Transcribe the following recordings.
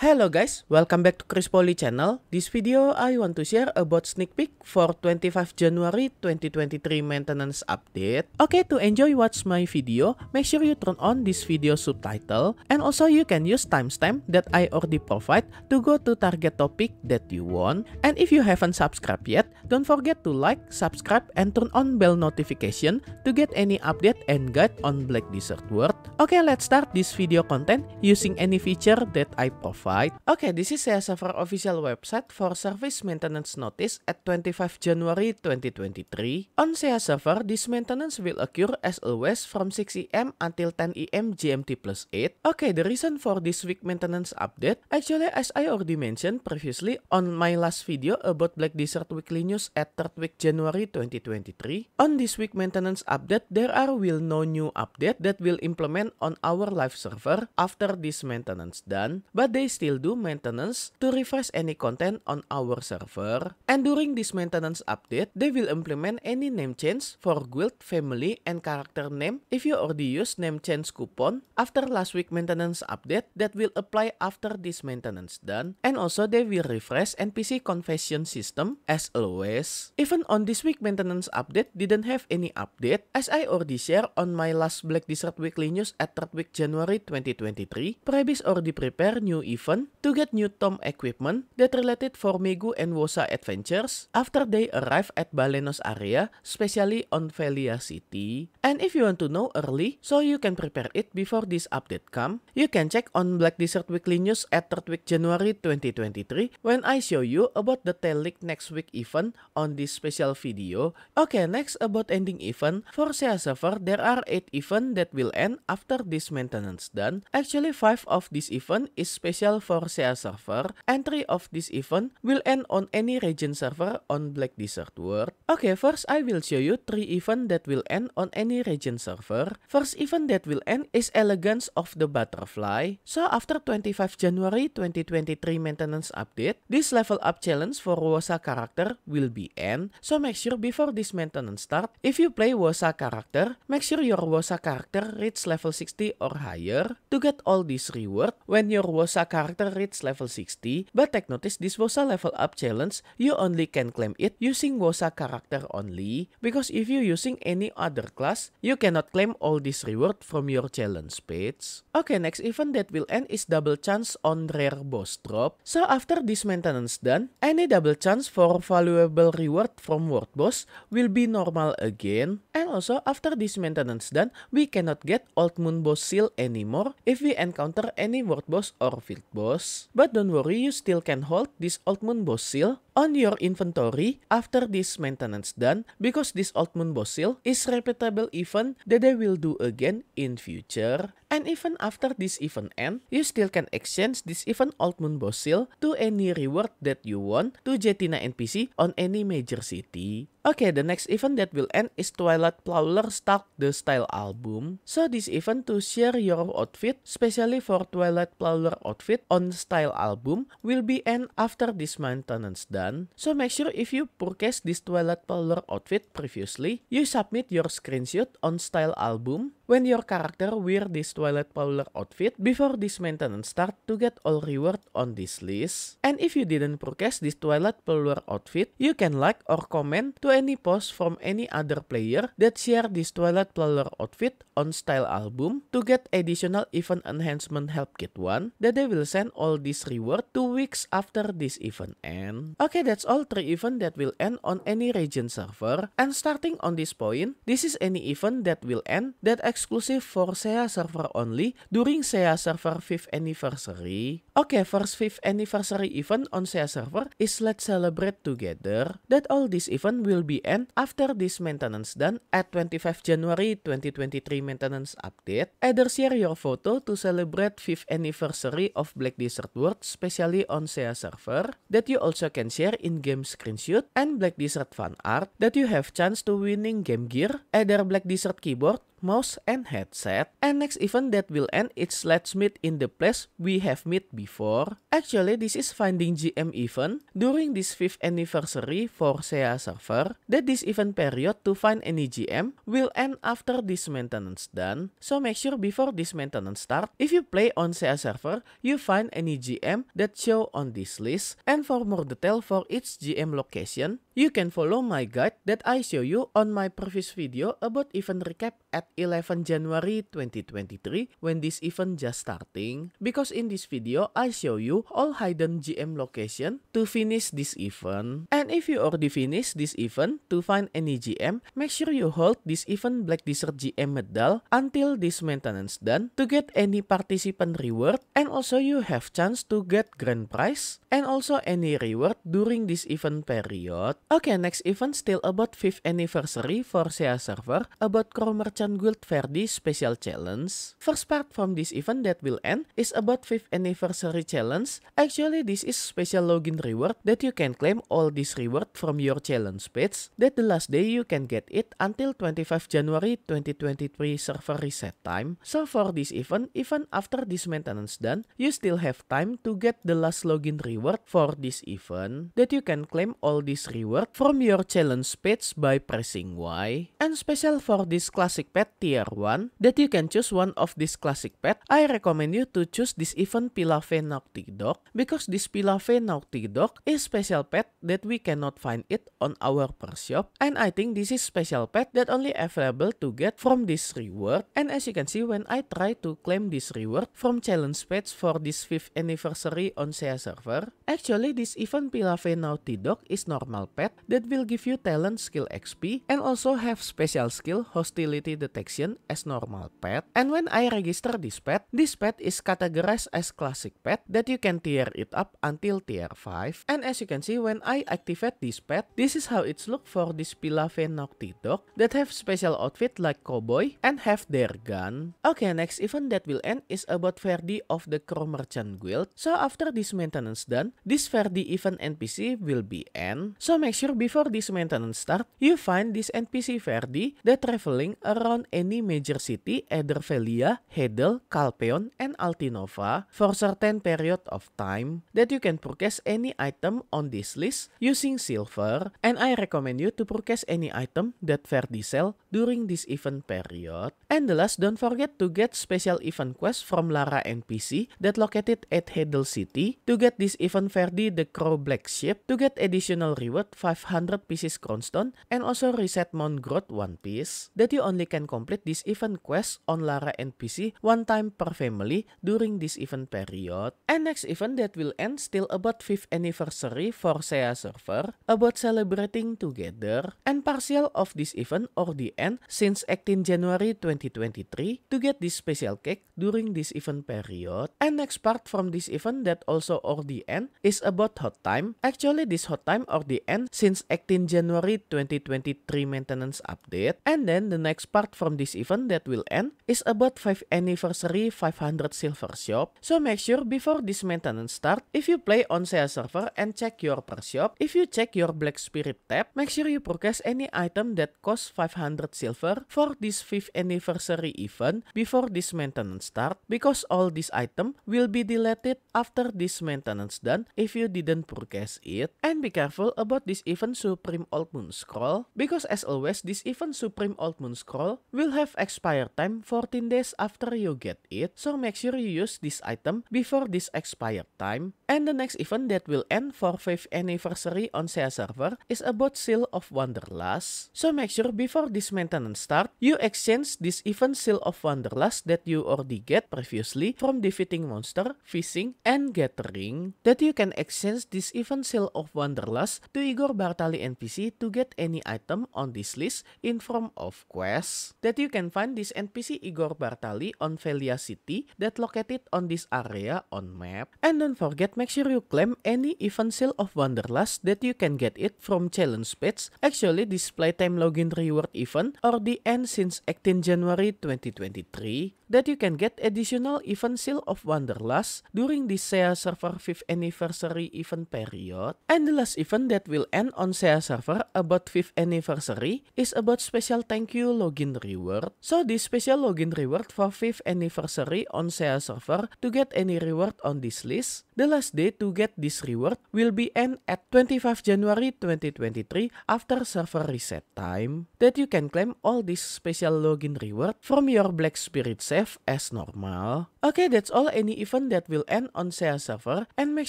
Hello guys, welcome back to Chris Poli channel. This video I want to share about sneak peek for 25 January 2023 maintenance update. Okay, to enjoy watch my video, make sure you turn on this video subtitle and also you can use timestamp that I already provide to go to target topic that you want. And if you haven't subscribed yet, Don't forget to like, subscribe, and turn on bell notification to get any update and guide on Black Desert World. Okay, let's start this video content using any feature that I provide. Okay, this is a Server official website for service maintenance notice at 25 January 2023. On SEA Server, this maintenance will occur as always from 6 a.m. until 10 a.m. GMT plus 8. Okay, the reason for this week maintenance update, actually as I already mentioned previously on my last video about Black Desert Weekly News news at third week January 2023. On this week maintenance update, there are will no new update that will implement on our live server after this maintenance done, but they still do maintenance to refresh any content on our server. And during this maintenance update, they will implement any name change for guild, family, and character name if you already use name change coupon after last week maintenance update that will apply after this maintenance done. And also they will refresh NPC confession system as always iOS. Even on this week maintenance update didn't have any update as I already share on my last Black Desert Weekly News at 3rd week January 2023. Prebis already prepare new event to get new Tom equipment that related for Megu and Wosa adventures after they arrive at Balenos area, especially on Velia City. And if you want to know early, so you can prepare it before this update come, you can check on Black Desert Weekly News at 3rd week January 2023 when I show you about the Tail next week event on this special video. Okay, next about ending event. For SEA server, there are 8 event that will end after this maintenance done. Actually, 5 of this event is special for SEA server, and 3 of this event will end on any region server on Black Desert World. Okay, first I will show you 3 event that will end on any region server. First event that will end is Elegance of the Butterfly. So after 25 January 2023 maintenance update, this level up challenge for Rosa character will will be end, so make sure before this maintenance start, if you play WOSA character, make sure your WOSA character reaches level 60 or higher to get all these reward when your WOSA character reaches level 60, but take notice this WOSA level up challenge, you only can claim it using WOSA character only, because if you using any other class, you cannot claim all this reward from your challenge page. Okay, next event that will end is double chance on rare boss drop. So after this maintenance done, any double chance for valuable available reward from World Boss will be normal again. And also, after this maintenance done, we cannot get Old Moon Boss seal anymore if we encounter any World Boss or Field Boss. But don't worry, you still can hold this Old Moon Boss seal on your inventory after this maintenance done because this Old Moon Boss seal is repeatable event that they will do again in future. And even after this event end, you still can exchange this event Old Moon Boss seal to any reward that you want to Jetina NPC on any major city Okay, the next event that will end is Twilight Prowler Start the Style album. So this event to share your outfit, especially for Twilight Prowler outfit on Style album, will be end after this maintenance done. So make sure if you purchase this Twilight Prowler outfit previously, you submit your screenshot on Style album when your character wear this Twilight Prowler outfit before this maintenance start to get all reward on this list. And if you didn't purchase this Twilight Prowler outfit, you can like or comment to any post from any other player that share this Twilight Plower outfit on style album to get additional event enhancement help kit 1 that they will send all this reward 2 weeks after this event end. Okay, that's all 3 event that will end on any region server and starting on this point, this is any event that will end that exclusive for SEA server only during SEA server 5th anniversary. Okay, first 5th anniversary event on SEA server is Let's Celebrate Together that all this event will will be end after this maintenance done at 25 January 2023 maintenance update. Either share your photo to celebrate 5th anniversary of Black Desert World, especially on SEA server, that you also can share in-game screenshot and Black Desert fan art that you have chance to winning game gear, either Black Desert keyboard mouse and headset. And next event that will end is let's meet in the place we have met before. Actually, this is Finding GM event during this 5th anniversary for SEA server that this event period to find any GM will end after this maintenance done. So make sure before this maintenance start, if you play on SEA server, you find any GM that show on this list. And for more detail for each GM location, you can follow my guide that I show you on my previous video about event recap at 11 January 2023 when this event just starting because in this video I show you all hidden GM location to finish this event. And if you already finish this event to find any GM, make sure you hold this event Black Desert GM medal until this maintenance done to get any participant reward and also you have chance to get grand prize and also any reward during this event period. Okay, next event still about fifth anniversary for SEA server about Crow Merchant Guild Verdi special challenge. First part from this event that will end is about fifth anniversary challenge. Actually, this is special login reward that you can claim all this reward from your challenge page that the last day you can get it until 25 January 2023 server reset time. So for this event, even after this maintenance done, you still have time to get the last login reward for this event that you can claim all this reward Work from your challenge page by pressing Y. And special for this classic pet tier 1 that you can choose one of this classic pet, I recommend you to choose this even Pilave Noctidog because this Pilave Noctidog is special pet that we cannot find it on our per shop. And I think this is special pet that only available to get from this reward. And as you can see, when I try to claim this reward from challenge pets for this 5th anniversary on SEA server, actually this even Pilave Naughty Dog is normal pet that will give you talent skill XP and also have special skill hostility detection as normal pet. And when I register this pet, this pet is categorized as classic pet that you can tier it up until tier 5. And as you can see, when I activate this pet, this is how it's look for this Pilavenoctidog that have special outfit like cowboy and have their gun. Okay, next event that will end is about Ferdi of the Crow Merchant Guild. So after this maintenance done, this Ferdi event NPC will be end. So make sure before this maintenance start, you find this NPC Ferdi that traveling around any major city, either Velia, Hedel, Calpeon, and Altinova for certain period of time that you can purchase any item on this list purchase using silver and I recommend you to purchase any item that Verdi sell during this event period. And the last, don't forget to get special event quest from Lara NPC that located at Hedel City to get this event Verdi the Crow Black Ship to get additional reward 500 pieces Crownstone and also reset Mount Growth 1 piece that you only can complete this event quest on Lara NPC one time per family during this event period. And next event that will end still about 5th anniversary for Sea server about celebrating together and partial of this event or the end since 18 January 2023 to get this special cake during this event period. And next part from this event that also or the end is about hot time. Actually this hot time or the end since 18 January 2023 maintenance update. And then the next part from this event that will end is about 5 anniversary 500 silver shop. So make sure before this maintenance start if you play on Sea server and check your per shop shop, if you check your Black Spirit tab, make sure you purchase any item that costs 500 silver for this 5th anniversary event before this maintenance start because all these item will be deleted after this maintenance done if you didn't purchase it. And be careful about this event Supreme Old Moon Scroll because as always this event Supreme Old Moon Scroll will have expired time 14 days after you get it so make sure you use this item before this expired time. And the next event that will end for 5th anniversary anniversary on SEA server is about Seal of Wanderlust, so make sure before this maintenance start, you exchange this event Seal of Wanderlust that you already get previously from defeating monster, fishing, and gathering, that you can exchange this event Seal of Wanderlust to Igor Bartali NPC to get any item on this list in form of quest. that you can find this NPC Igor Bartali on Velia City that located on this area on map. And don't forget, make sure you claim any event Seal of Wanderlust us that you can get it from challenge page, actually display time login reward event or the end since 18 January 2023, that you can get additional event seal of Wanderlust during the SEA server 5th anniversary event period. And the last event that will end on SEA server about 5th anniversary is about special thank you login reward. So this special login reward for 5th anniversary on SEA server to get any reward on this list, the last day to get this reward will be end at at 25 January 2023 after server reset time that you can claim all this special login reward from your Black Spirit save as normal. Okay, that's all any event that will end on SEA server and make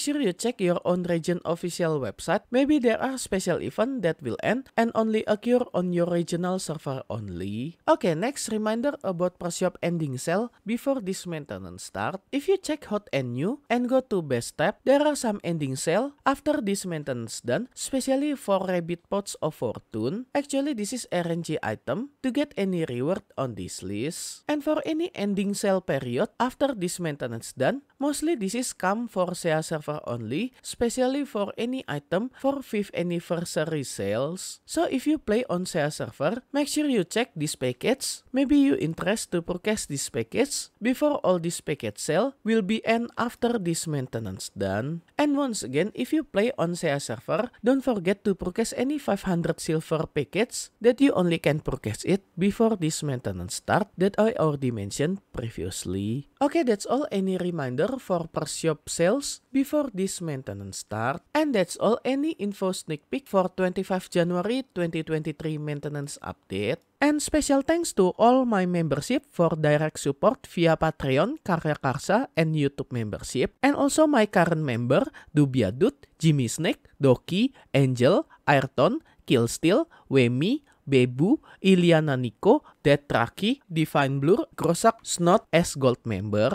sure you check your own region official website. Maybe there are special event that will end and only occur on your regional server only. Okay, next reminder about pre-shop ending sale before this maintenance start. If you check hot and new and go to best tab, there are some ending sale after this maintenance maintenance done specially for rabbit pots of fortune. Actually, this is RNG item to get any reward on this list. And for any ending sale period after this maintenance done, mostly this is come for SEA server only, specially for any item for 5th anniversary sales. So if you play on SEA server, make sure you check this package. Maybe you interest to purchase this package before all this package sale will be end after this maintenance done. And once again, if you play on SEA server, don't forget to purchase any 500 silver packets that you only can purchase it before this maintenance start that I already mentioned previously. Okay, that's all any reminder for per shop sales before this maintenance start. And that's all any info sneak peek for 25 January 2023 maintenance update. And special thanks to all my membership for direct support via Patreon, Karya Karsa, and YouTube membership. And also my current member, Dubia Dut, Jimmy Snake, Doki, Angel, Ayrton, Killsteel, Wemi, Bebu, Iliana Nico, Detraki, Divine Blur, Grosak, Snot, S Gold member,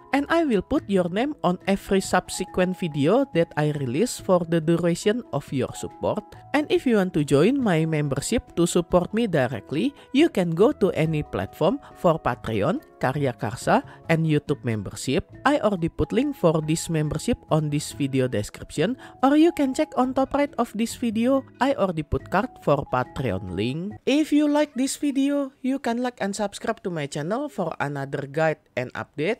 and I will put your name on every subsequent video that I release for the duration of your support. And if you want to join my membership to support me directly, you can go to any platform for Patreon, Karya Karsa, and YouTube membership. I already put link for this membership on this video description or you can check on top right of this video, I already put card for Patreon link. If you like this video, you can like and subscribe to my channel for another guide and update.